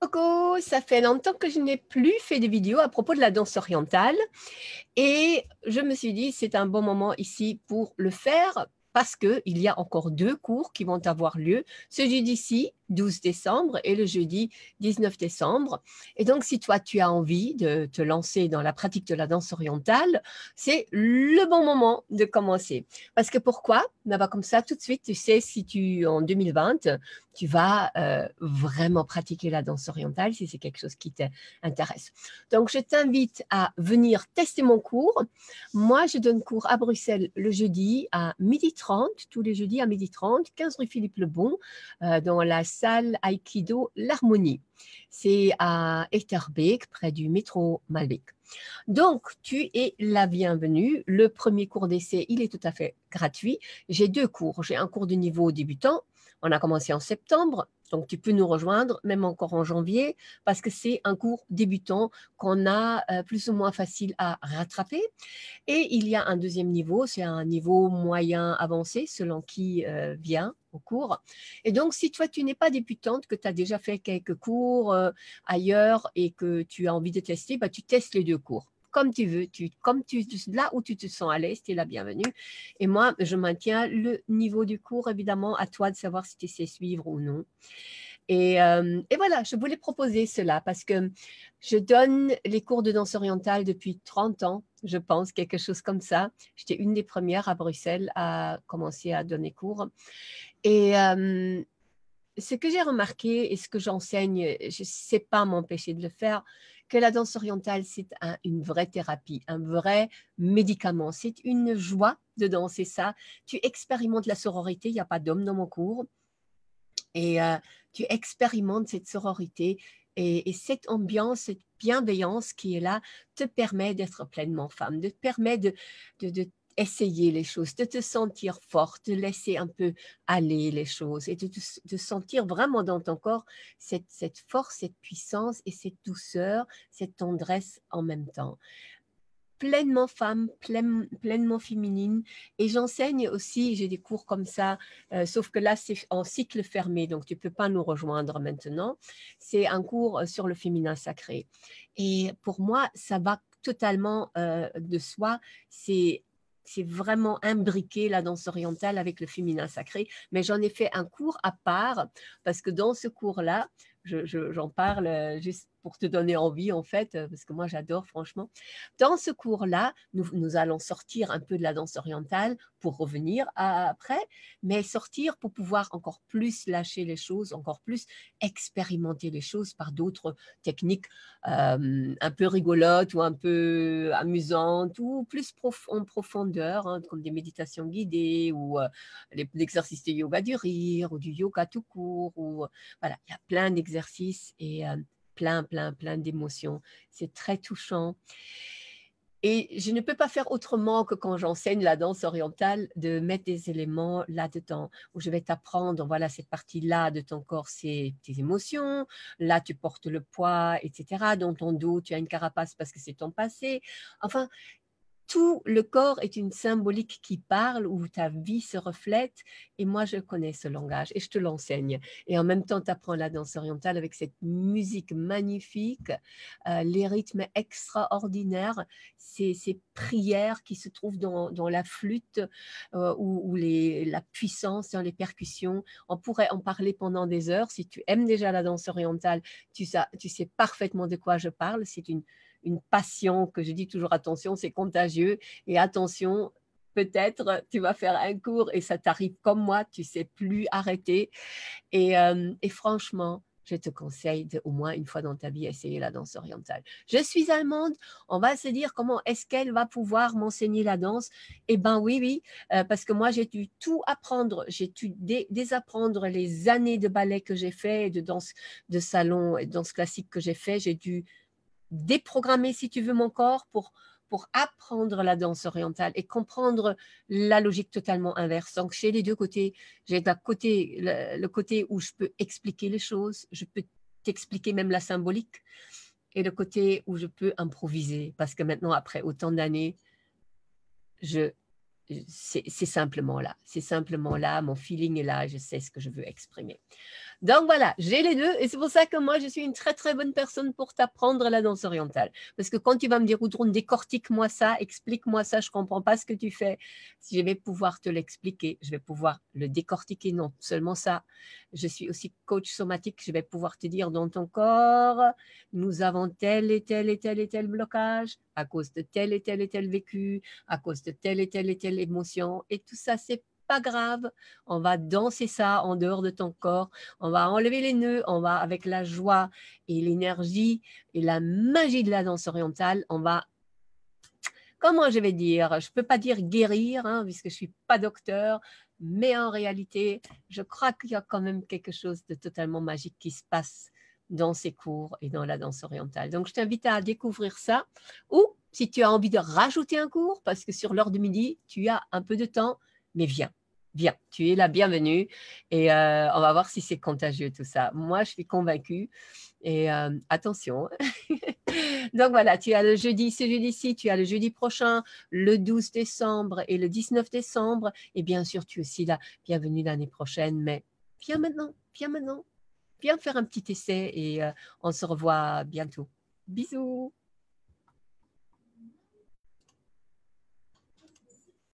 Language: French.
Coucou, ça fait longtemps que je n'ai plus fait de vidéo à propos de la danse orientale et je me suis dit c'est un bon moment ici pour le faire parce qu'il y a encore deux cours qui vont avoir lieu, ce celui d'ici 12 décembre et le jeudi 19 décembre. Et donc, si toi, tu as envie de te lancer dans la pratique de la danse orientale, c'est le bon moment de commencer. Parce que pourquoi bah, ben, va ben, Comme ça, tout de suite, tu sais si tu, en 2020, tu vas euh, vraiment pratiquer la danse orientale, si c'est quelque chose qui t'intéresse. Donc, je t'invite à venir tester mon cours. Moi, je donne cours à Bruxelles le jeudi à 12h30, tous les jeudis à 12h30, 15 rue Philippe Lebon, bon euh, dans la salle Aikido L'Harmonie. C'est à Etterbeek, près du métro Malbec. Donc, tu es la bienvenue. Le premier cours d'essai, il est tout à fait gratuit. J'ai deux cours. J'ai un cours de niveau débutant on a commencé en septembre, donc tu peux nous rejoindre, même encore en janvier, parce que c'est un cours débutant qu'on a euh, plus ou moins facile à rattraper. Et il y a un deuxième niveau, c'est un niveau moyen avancé, selon qui euh, vient au cours. Et donc, si toi, tu n'es pas débutante, que tu as déjà fait quelques cours euh, ailleurs et que tu as envie de tester, bah, tu testes les deux cours comme tu veux, tu, comme tu, là où tu te sens à l'aise, tu la bienvenue. Et moi, je maintiens le niveau du cours, évidemment, à toi de savoir si tu sais suivre ou non. Et, euh, voilà, je voulais proposer cela parce que je donne les cours de danse orientale depuis 30 ans, je pense, quelque chose comme ça. J'étais une des premières à Bruxelles à commencer à donner cours. Et, euh, ce que j'ai remarqué et ce que j'enseigne, je ne sais pas m'empêcher de le faire, que la danse orientale, c'est une vraie thérapie, un vrai médicament. C'est une joie de danser ça. Tu expérimentes la sororité, il n'y a pas d'homme dans mon cours. Et euh, tu expérimentes cette sororité et, cette ambiance, cette bienveillance qui est là, te permet d'être pleinement femme, te permet de essayer les choses, de te sentir forte, de laisser un peu aller les choses et de, sentir vraiment dans ton corps cette, force, cette puissance et cette douceur, cette tendresse en même temps. Pleinement femme, pleinement féminine. Et j'enseigne aussi, j'ai des cours comme ça, euh, sauf que là, c'est en cycle fermé, donc tu ne peux pas nous rejoindre maintenant. C'est un cours euh, sur le féminin sacré. Et pour moi, ça va totalement euh, de soi. C'est c'est vraiment imbriqué la danse orientale avec le féminin sacré. Mais j'en ai fait un cours à part parce que dans ce cours-là, j'en parle euh, juste pour te donner envie, en fait, euh, parce que moi, j'adore, franchement. Dans ce cours-là, nous, nous, allons sortir un peu de la danse orientale pour revenir après, mais sortir pour pouvoir encore plus lâcher les choses, encore plus expérimenter les choses par d'autres techniques euh, un peu rigolotes ou un peu amusantes ou plus en profondeur, hein, comme des méditations guidées ou euh, l'exercice de yoga du rire ou du yoga tout court. Ou, voilà, il y a plein d'exercices et plein, plein, plein d'émotions. C'est très touchant. Et je ne peux pas faire autrement que quand j'enseigne la danse orientale, de mettre des éléments là-dedans, où je vais t'apprendre, voilà, cette partie-là de ton corps, c'est tes émotions, là, tu portes le poids, etc. Dans ton dos, tu as une carapace parce que c'est ton passé. Enfin, tout le corps est une symbolique qui parle, où ta vie se reflète. Et moi, je connais ce langage et je te l'enseigne. Et en même temps, tu apprends la danse orientale avec cette musique magnifique, euh, les rythmes extraordinaires, ces, ces, prières qui se trouvent dans, la flûte euh, ou, les, la puissance dans les percussions. On pourrait en parler pendant des heures. Si tu aimes déjà la danse orientale, tu sais, tu sais parfaitement de quoi je parle. C'est une une passion que je dis toujours attention, c'est contagieux et attention, peut-être tu vas faire un cours et ça t'arrive comme moi, tu sais plus arrêter. Et, euh, franchement, je te conseille au moins une fois dans ta vie essayer la danse orientale. Je suis allemande, on va se dire comment est-ce qu'elle va pouvoir m'enseigner la danse et eh ben oui, oui, euh, parce que moi j'ai dû tout apprendre, j'ai dû désapprendre les années de ballet que j'ai fait, de danse de salon et danse classique que j'ai fait, j'ai dû déprogrammer, si tu veux, mon corps pour, pour apprendre la danse orientale et comprendre la logique totalement inverse. Donc, j'ai les deux côtés. J'ai côté, le, côté où je peux expliquer les choses, je peux t'expliquer même la symbolique, et le côté où je peux improviser. Parce que maintenant, après autant d'années, je c'est simplement là. C'est simplement là, mon feeling est là, je sais ce que je veux exprimer. Donc voilà, j'ai les deux et c'est pour ça que moi, je suis une très très bonne personne pour t'apprendre la danse orientale. Parce que quand tu vas me dire, Oudron, décortique-moi ça, explique-moi ça, je ne comprends pas ce que tu fais, si je vais pouvoir te l'expliquer, je vais pouvoir le décortiquer, non seulement ça. Je suis aussi coach somatique, je vais pouvoir te dire, dans ton corps, nous avons tel et tel et tel et tel blocage, à cause de tel et tel et tel vécu, à cause de telle et telle et telle émotion. Et tout ça, c'est pas grave. On va danser ça en dehors de ton corps. On va enlever les nœuds. On va, avec la joie et l'énergie et la magie de la danse orientale, on va comment je vais dire, je ne peux pas dire guérir, hein, puisque je ne suis pas docteur, mais en réalité, je crois qu'il y a quand même quelque chose de totalement magique qui se passe dans ces cours et dans la danse orientale. Donc, je t'invite à découvrir ça ou si tu as envie de rajouter un cours, parce que sur l'heure de midi, tu as un peu de temps, mais viens. Viens, tu es la bienvenue et euh, on va voir si c'est contagieux tout ça. Moi, je suis convaincue et euh, attention. Donc voilà, tu as le jeudi, ce jeudi-ci, tu as le jeudi prochain, le 12 décembre et le 19 décembre. Et bien sûr, tu es aussi la bienvenue l'année prochaine, mais viens maintenant, viens maintenant, bien faire un petit essai et euh, on se revoit bientôt. Bisous